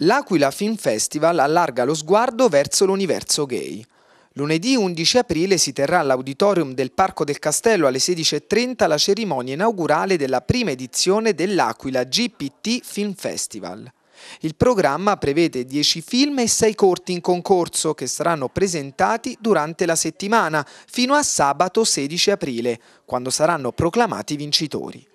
L'Aquila Film Festival allarga lo sguardo verso l'universo gay. Lunedì 11 aprile si terrà all'auditorium del Parco del Castello alle 16.30 la cerimonia inaugurale della prima edizione dell'Aquila GPT Film Festival. Il programma prevede 10 film e 6 corti in concorso che saranno presentati durante la settimana fino a sabato 16 aprile, quando saranno proclamati vincitori.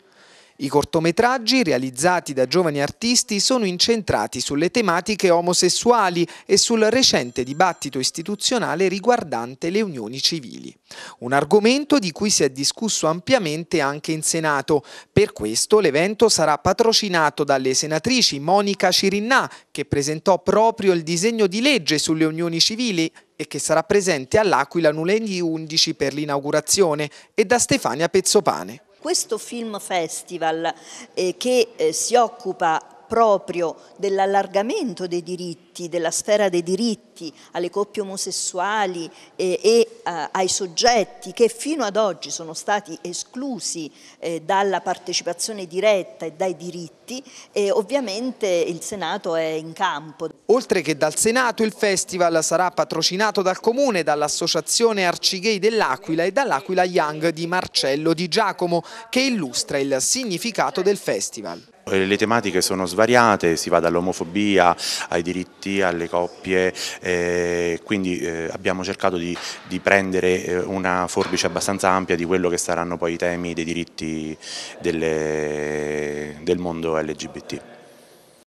I cortometraggi, realizzati da giovani artisti, sono incentrati sulle tematiche omosessuali e sul recente dibattito istituzionale riguardante le unioni civili. Un argomento di cui si è discusso ampiamente anche in Senato. Per questo l'evento sarà patrocinato dalle senatrici Monica Cirinnà, che presentò proprio il disegno di legge sulle unioni civili e che sarà presente all'Aquila lunedì 11 per l'inaugurazione, e da Stefania Pezzopane. Questo film festival eh, che eh, si occupa proprio dell'allargamento dei diritti, della sfera dei diritti alle coppie omosessuali e, e uh, ai soggetti che fino ad oggi sono stati esclusi eh, dalla partecipazione diretta e dai diritti, e ovviamente il Senato è in campo. Oltre che dal Senato il festival sarà patrocinato dal Comune, dall'Associazione Arcigay dell'Aquila e dall'Aquila Young di Marcello Di Giacomo che illustra il significato del festival. Eh, le tematiche sono svariate, si va dall'omofobia ai diritti, alle coppie, eh, quindi eh, abbiamo cercato di, di prendere eh, una forbice abbastanza ampia di quello che saranno poi i temi dei diritti delle, del mondo LGBT.